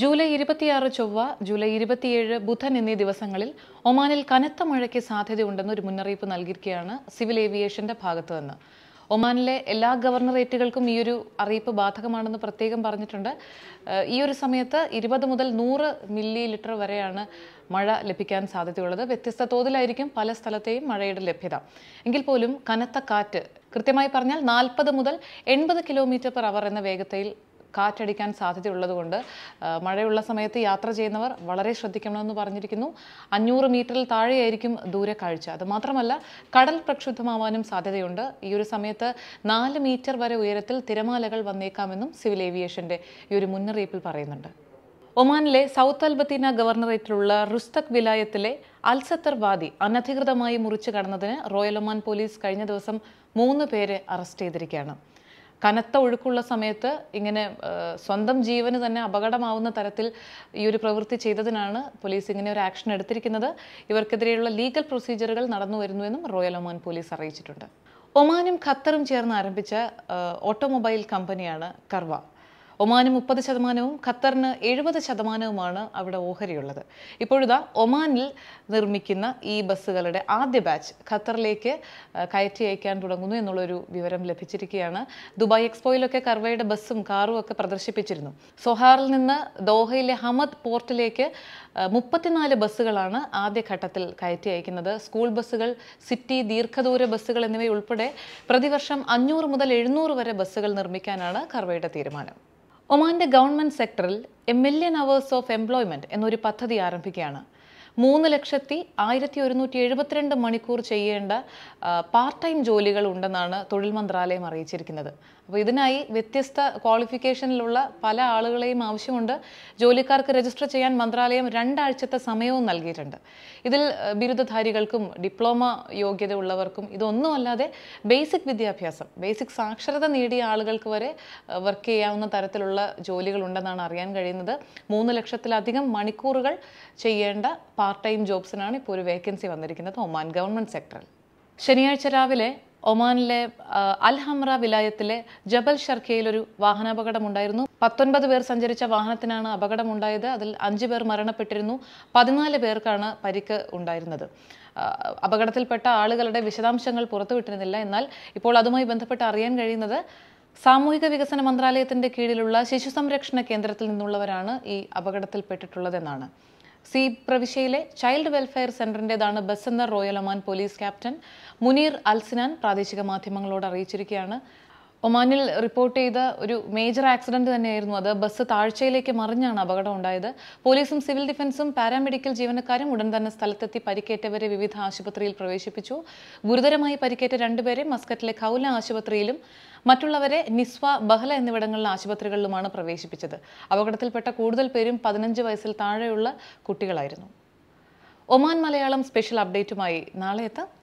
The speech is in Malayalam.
ജൂലൈ ഇരുപത്തിയാറ് ചൊവ്വ ജൂലൈ ഇരുപത്തിയേഴ് ബുധൻ എന്നീ ദിവസങ്ങളിൽ ഒമാനിൽ കനത്ത മഴയ്ക്ക് സാധ്യതയുണ്ടെന്ന് ഒരു മുന്നറിയിപ്പ് നൽകിയിരിക്കുകയാണ് സിവിൽ ഏവിയേഷന്റെ ഭാഗത്തു നിന്ന് ഒമാനിലെ എല്ലാ ഗവർണറേറ്റുകൾക്കും ഈ ഒരു അറിയിപ്പ് ബാധകമാണെന്ന് പ്രത്യേകം പറഞ്ഞിട്ടുണ്ട് ഈ ഒരു സമയത്ത് ഇരുപത് മുതൽ നൂറ് മില്ലി ലിറ്റർ വരെയാണ് മഴ ലഭിക്കാൻ സാധ്യതയുള്ളത് വ്യത്യസ്ത തോതിലായിരിക്കും പല സ്ഥലത്തെയും മഴയുടെ ലഭ്യത എങ്കിൽ പോലും കനത്ത കാറ്റ് കൃത്യമായി പറഞ്ഞാൽ നാൽപ്പത് മുതൽ എൺപത് കിലോമീറ്റർ പെർ അവർ എന്ന വേഗതയിൽ കാറ്റടിക്കാൻ കൊണ്ട് മഴയുള്ള സമയത്ത് യാത്ര ചെയ്യുന്നവർ വളരെ ശ്രദ്ധിക്കണമെന്ന് പറഞ്ഞിരിക്കുന്നു അഞ്ഞൂറ് മീറ്ററിൽ താഴെയായിരിക്കും ദൂരക്കാഴ്ച അതുമാത്രമല്ല കടൽ പ്രക്ഷുബ്ധമാവാനും സാധ്യതയുണ്ട് ഈ ഒരു സമയത്ത് നാല് മീറ്റർ വരെ ഉയരത്തിൽ തിരമാലകൾ വന്നേക്കാമെന്നും സിവിൽ ഏവിയേഷന്റെ ഈ ഒരു മുന്നറിയിപ്പിൽ പറയുന്നുണ്ട് ഒമാനിലെ സൗത്ത് അൽബത്തീന ഗവർണറേറ്റിലുള്ള റുസ്തക് വിലായത്തിലെ അൽസത്തർ വാദി അനധികൃതമായി മുറിച്ചു കടന്നതിന് റോയൽ ഒമാൻ പോലീസ് കഴിഞ്ഞ ദിവസം മൂന്ന് പേരെ അറസ്റ്റ് ചെയ്തിരിക്കുകയാണ് കനത്ത ഒഴുക്കുള്ള സമയത്ത് ഇങ്ങനെ സ്വന്തം ജീവന് തന്നെ അപകടമാവുന്ന തരത്തിൽ ഈ ഒരു പ്രവൃത്തി ചെയ്തതിനാണ് പോലീസ് ഇങ്ങനെ ഒരു ആക്ഷൻ എടുത്തിരിക്കുന്നത് ഇവർക്കെതിരെയുള്ള ലീഗൽ പ്രൊസീജിയറുകൾ നടന്നു വരുന്നുവെന്നും റോയൽ ഒമാൻ പോലീസ് അറിയിച്ചിട്ടുണ്ട് ഒമാനും ഖത്തറും ചേർന്ന് ആരംഭിച്ച ഓട്ടോമൊബൈൽ കമ്പനിയാണ് കർവ ഒമാന് മുപ്പത് ശതമാനവും ഖത്തറിന് എഴുപത് ശതമാനവുമാണ് അവിടെ ഓഹരിയുള്ളത് ഇപ്പോഴിതാ ഒമാനിൽ നിർമ്മിക്കുന്ന ഈ ബസ്സുകളുടെ ആദ്യ ബാച്ച് ഖത്തറിലേക്ക് കയറ്റി അയക്കാൻ തുടങ്ങുന്നു എന്നുള്ളൊരു വിവരം ലഭിച്ചിരിക്കുകയാണ് ദുബായ് എക്സ്പോയിലൊക്കെ കർവയുടെ ബസ്സും കാറും ഒക്കെ പ്രദർശിപ്പിച്ചിരുന്നു സൊഹാറിൽ നിന്ന് ദോഹയിലെ ഹമദ് പോർട്ടിലേക്ക് മുപ്പത്തിനാല് ബസ്സുകളാണ് ആദ്യഘട്ടത്തിൽ കയറ്റി അയക്കുന്നത് സ്കൂൾ ബസ്സുകൾ സിറ്റി ദീർഘദൂര ബസ്സുകൾ എന്നിവയുൾപ്പെടെ പ്രതിവർഷം അഞ്ഞൂറ് മുതൽ എഴുന്നൂറ് വരെ ബസ്സുകൾ നിർമ്മിക്കാനാണ് കർവയുടെ തീരുമാനം ഒമാന്റെ ഗവൺമെന്റ് സെക്ടറിൽ a million hours of employment എന്നൊരു പദ്ധതി ആരംഭിക്കുകയാണ് മൂന്ന് ലക്ഷത്തി ആയിരത്തി ഒരുന്നൂറ്റി എഴുപത്തിരണ്ട് മണിക്കൂർ ചെയ്യേണ്ട പാർട്ട് ടൈം ജോലികൾ ഉണ്ടെന്നാണ് തൊഴിൽ മന്ത്രാലയം അറിയിച്ചിരിക്കുന്നത് അപ്പോൾ ഇതിനായി വ്യത്യസ്ത ക്വാളിഫിക്കേഷനിലുള്ള പല ആളുകളെയും ആവശ്യമുണ്ട് ജോലിക്കാർക്ക് രജിസ്റ്റർ ചെയ്യാൻ മന്ത്രാലയം രണ്ടാഴ്ചത്തെ സമയവും നൽകിയിട്ടുണ്ട് ഇതിൽ ബിരുദധാരികൾക്കും ഡിപ്ലോമ യോഗ്യത ഉള്ളവർക്കും ഇതൊന്നുമല്ലാതെ ബേസിക് വിദ്യാഭ്യാസം ബേസിക് സാക്ഷരത നേടിയ ആളുകൾക്ക് വരെ വർക്ക് ചെയ്യാവുന്ന തരത്തിലുള്ള ജോലികളുണ്ടെന്നാണ് അറിയാൻ കഴിയുന്നത് മൂന്ന് ലക്ഷത്തിലധികം മണിക്കൂറുകൾ ചെയ്യേണ്ട പാർട്ട് ടൈം ജോബ്സിനാണ് ഇപ്പോൾ ഒരു വേക്കൻസി വന്നിരിക്കുന്നത് ഒമാൻ ഗവൺമെൻറ് സെക്ടറിൽ ശനിയാഴ്ച രാവിലെ ഒമാനിലെ അൽഹംറ വിലായത്തിലെ ജബൽ ഷർഖയിൽ ഒരു വാഹനാപകടമുണ്ടായിരുന്നു പത്തൊൻപത് പേർ സഞ്ചരിച്ച വാഹനത്തിനാണ് അപകടമുണ്ടായത് അതിൽ അഞ്ചു പേർ മരണപ്പെട്ടിരുന്നു പതിനാല് പേർക്കാണ് പരിക്ക് ഉണ്ടായിരുന്നത് അപകടത്തിൽപ്പെട്ട ആളുകളുടെ വിശദാംശങ്ങൾ പുറത്തുവിട്ടിരുന്നില്ല എന്നാൽ ഇപ്പോൾ അതുമായി ബന്ധപ്പെട്ട് അറിയാൻ കഴിയുന്നത് സാമൂഹിക വികസന മന്ത്രാലയത്തിന്റെ കീഴിലുള്ള ശിശു സംരക്ഷണ കേന്ദ്രത്തിൽ നിന്നുള്ളവരാണ് ഈ അപകടത്തിൽപ്പെട്ടിട്ടുള്ളതെന്നാണ് സി പ്രവിശ്യയിലെ ചൈൽഡ് വെൽഫെയർ സെന്ററിന്റേതാണ് ബസെന്ന് Royal Oman Police captain Muneer Al Sinan പ്രാദേശിക മാധ്യമങ്ങളോട് അറിയിച്ചിരിക്കുകയാണ് ഒമാനിൽ റിപ്പോർട്ട് ചെയ്ത ഒരു മേജർ ആക്സിഡന്റ് തന്നെയായിരുന്നു അത് ബസ് താഴ്ചയിലേക്ക് മറിഞ്ഞാണ് അപകടം ഉണ്ടായത് പോലീസും സിവിൽ ഡിഫൻസും പാരാമെഡിക്കൽ ജീവനക്കാരും ഉടൻ തന്നെ സ്ഥലത്തെത്തി പരിക്കേറ്റവരെ വിവിധ ആശുപത്രിയിൽ പ്രവേശിപ്പിച്ചു ഗുരുതരമായി പരിക്കേറ്റ രണ്ടുപേരെ മസ്കറ്റിലെ ഖൗല ആശുപത്രിയിലും മറ്റുള്ളവരെ നിസ്വ ബഹല എന്നിവിടങ്ങളിലെ ആശുപത്രികളിലുമാണ് പ്രവേശിപ്പിച്ചത് അപകടത്തിൽപ്പെട്ട കൂടുതൽ പേരും പതിനഞ്ച് വയസ്സിൽ താഴെയുള്ള കുട്ടികളായിരുന്നു ഒമാൻ മലയാളം സ്പെഷ്യൽ അപ്ഡേറ്റുമായി നാളെ എത്താം